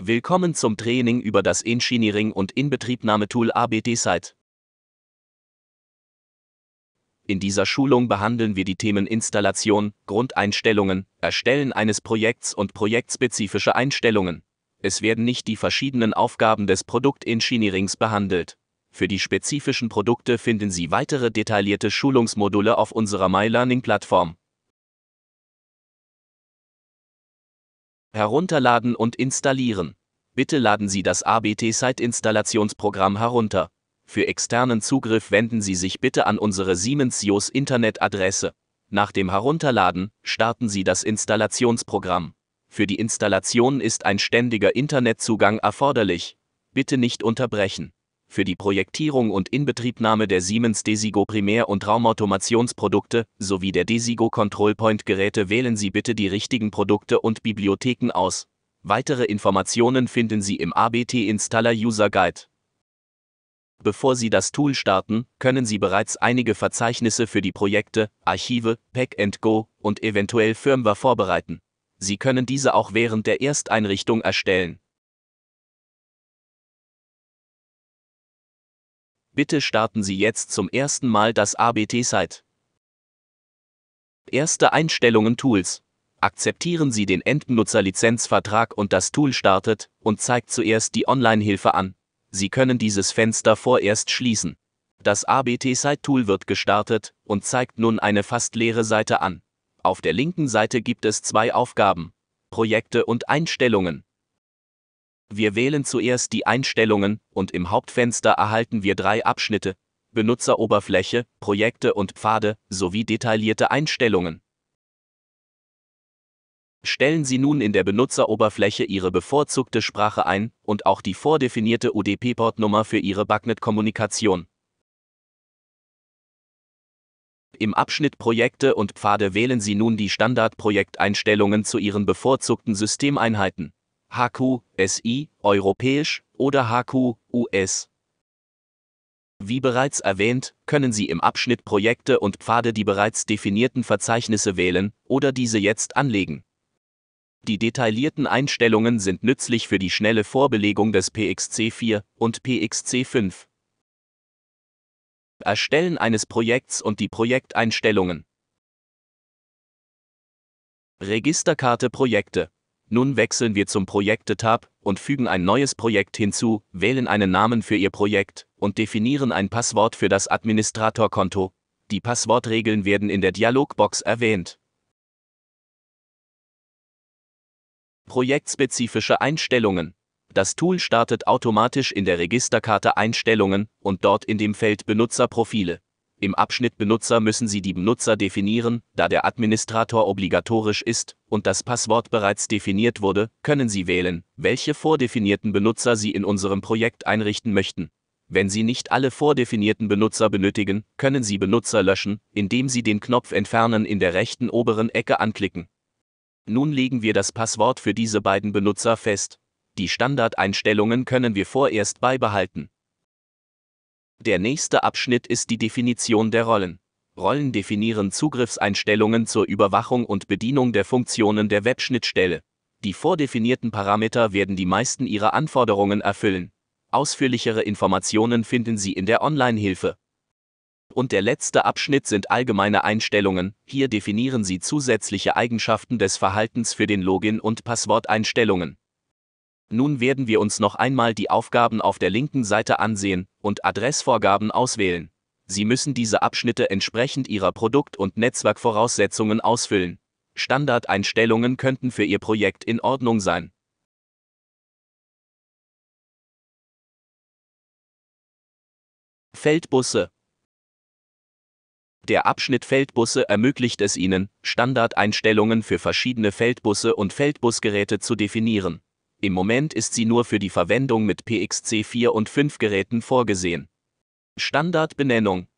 Willkommen zum Training über das Engineering und Inbetriebnahmetool ABD Site. In dieser Schulung behandeln wir die Themen Installation, Grundeinstellungen, Erstellen eines Projekts und projektspezifische Einstellungen. Es werden nicht die verschiedenen Aufgaben des Produktengineerings behandelt. Für die spezifischen Produkte finden Sie weitere detaillierte Schulungsmodule auf unserer MyLearning-Plattform. Herunterladen und installieren. Bitte laden Sie das ABT-Site-Installationsprogramm herunter. Für externen Zugriff wenden Sie sich bitte an unsere Siemens JOS Internetadresse. Nach dem Herunterladen starten Sie das Installationsprogramm. Für die Installation ist ein ständiger Internetzugang erforderlich. Bitte nicht unterbrechen für die Projektierung und Inbetriebnahme der Siemens Desigo Primär- und Raumautomationsprodukte sowie der Desigo Control Point Geräte wählen Sie bitte die richtigen Produkte und Bibliotheken aus. Weitere Informationen finden Sie im ABT Installer User Guide. Bevor Sie das Tool starten, können Sie bereits einige Verzeichnisse für die Projekte, Archive, Pack Go und eventuell Firmware vorbereiten. Sie können diese auch während der Ersteinrichtung erstellen. Bitte starten Sie jetzt zum ersten Mal das ABT-Site. Erste Einstellungen Tools. Akzeptieren Sie den Endnutzerlizenzvertrag und das Tool startet und zeigt zuerst die Online-Hilfe an. Sie können dieses Fenster vorerst schließen. Das ABT-Site-Tool wird gestartet und zeigt nun eine fast leere Seite an. Auf der linken Seite gibt es zwei Aufgaben. Projekte und Einstellungen. Wir wählen zuerst die Einstellungen und im Hauptfenster erhalten wir drei Abschnitte, Benutzeroberfläche, Projekte und Pfade sowie detaillierte Einstellungen. Stellen Sie nun in der Benutzeroberfläche Ihre bevorzugte Sprache ein und auch die vordefinierte UDP-Portnummer für Ihre Bugnet-Kommunikation. Im Abschnitt Projekte und Pfade wählen Sie nun die Standardprojekteinstellungen zu Ihren bevorzugten Systemeinheiten. HQ, SI, europäisch oder HQ, US. Wie bereits erwähnt, können Sie im Abschnitt Projekte und Pfade die bereits definierten Verzeichnisse wählen oder diese jetzt anlegen. Die detaillierten Einstellungen sind nützlich für die schnelle Vorbelegung des PXC4 und PXC5. Erstellen eines Projekts und die Projekteinstellungen. Registerkarte Projekte nun wechseln wir zum Projekte-Tab und fügen ein neues Projekt hinzu, wählen einen Namen für Ihr Projekt und definieren ein Passwort für das Administratorkonto. Die Passwortregeln werden in der Dialogbox erwähnt. Projektspezifische Einstellungen. Das Tool startet automatisch in der Registerkarte Einstellungen und dort in dem Feld Benutzerprofile. Im Abschnitt Benutzer müssen Sie die Benutzer definieren, da der Administrator obligatorisch ist und das Passwort bereits definiert wurde, können Sie wählen, welche vordefinierten Benutzer Sie in unserem Projekt einrichten möchten. Wenn Sie nicht alle vordefinierten Benutzer benötigen, können Sie Benutzer löschen, indem Sie den Knopf Entfernen in der rechten oberen Ecke anklicken. Nun legen wir das Passwort für diese beiden Benutzer fest. Die Standardeinstellungen können wir vorerst beibehalten. Der nächste Abschnitt ist die Definition der Rollen. Rollen definieren Zugriffseinstellungen zur Überwachung und Bedienung der Funktionen der Webschnittstelle. Die vordefinierten Parameter werden die meisten ihrer Anforderungen erfüllen. Ausführlichere Informationen finden Sie in der Online-Hilfe. Und der letzte Abschnitt sind allgemeine Einstellungen. Hier definieren Sie zusätzliche Eigenschaften des Verhaltens für den Login- und Passworteinstellungen. Nun werden wir uns noch einmal die Aufgaben auf der linken Seite ansehen und Adressvorgaben auswählen. Sie müssen diese Abschnitte entsprechend Ihrer Produkt- und Netzwerkvoraussetzungen ausfüllen. Standardeinstellungen könnten für Ihr Projekt in Ordnung sein. Feldbusse Der Abschnitt Feldbusse ermöglicht es Ihnen, Standardeinstellungen für verschiedene Feldbusse und Feldbusgeräte zu definieren. Im Moment ist sie nur für die Verwendung mit PXC 4 und 5 Geräten vorgesehen. Standardbenennung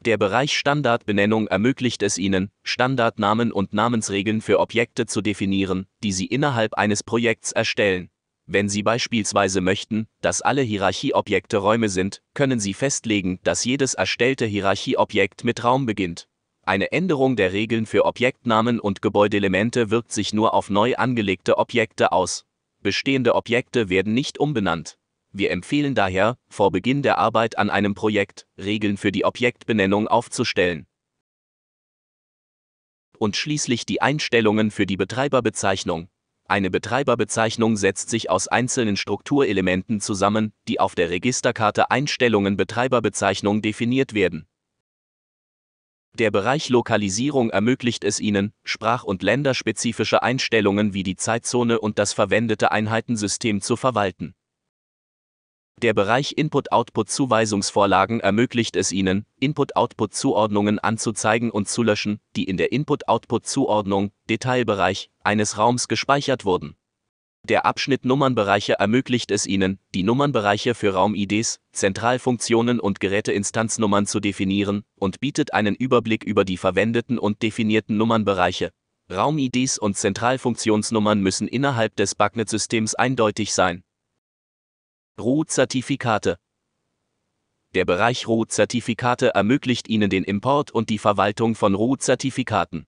Der Bereich Standardbenennung ermöglicht es Ihnen, Standardnamen und Namensregeln für Objekte zu definieren, die Sie innerhalb eines Projekts erstellen. Wenn Sie beispielsweise möchten, dass alle Hierarchieobjekte Räume sind, können Sie festlegen, dass jedes erstellte Hierarchieobjekt mit Raum beginnt. Eine Änderung der Regeln für Objektnamen und Gebäudelemente wirkt sich nur auf neu angelegte Objekte aus. Bestehende Objekte werden nicht umbenannt. Wir empfehlen daher, vor Beginn der Arbeit an einem Projekt Regeln für die Objektbenennung aufzustellen. Und schließlich die Einstellungen für die Betreiberbezeichnung. Eine Betreiberbezeichnung setzt sich aus einzelnen Strukturelementen zusammen, die auf der Registerkarte Einstellungen Betreiberbezeichnung definiert werden. Der Bereich Lokalisierung ermöglicht es Ihnen, sprach- und länderspezifische Einstellungen wie die Zeitzone und das verwendete Einheitensystem zu verwalten. Der Bereich Input-Output-Zuweisungsvorlagen ermöglicht es Ihnen, Input-Output-Zuordnungen anzuzeigen und zu löschen, die in der Input-Output-Zuordnung Detailbereich eines Raums gespeichert wurden. Der Abschnitt Nummernbereiche ermöglicht es Ihnen, die Nummernbereiche für Raum-IDs, Zentralfunktionen und Geräteinstanznummern zu definieren und bietet einen Überblick über die verwendeten und definierten Nummernbereiche. Raum-IDs und Zentralfunktionsnummern müssen innerhalb des BACnet-Systems eindeutig sein. Root-Zertifikate Der Bereich Root-Zertifikate ermöglicht Ihnen den Import und die Verwaltung von Root-Zertifikaten.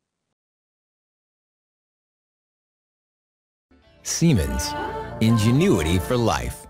Siemens, ingenuity for life.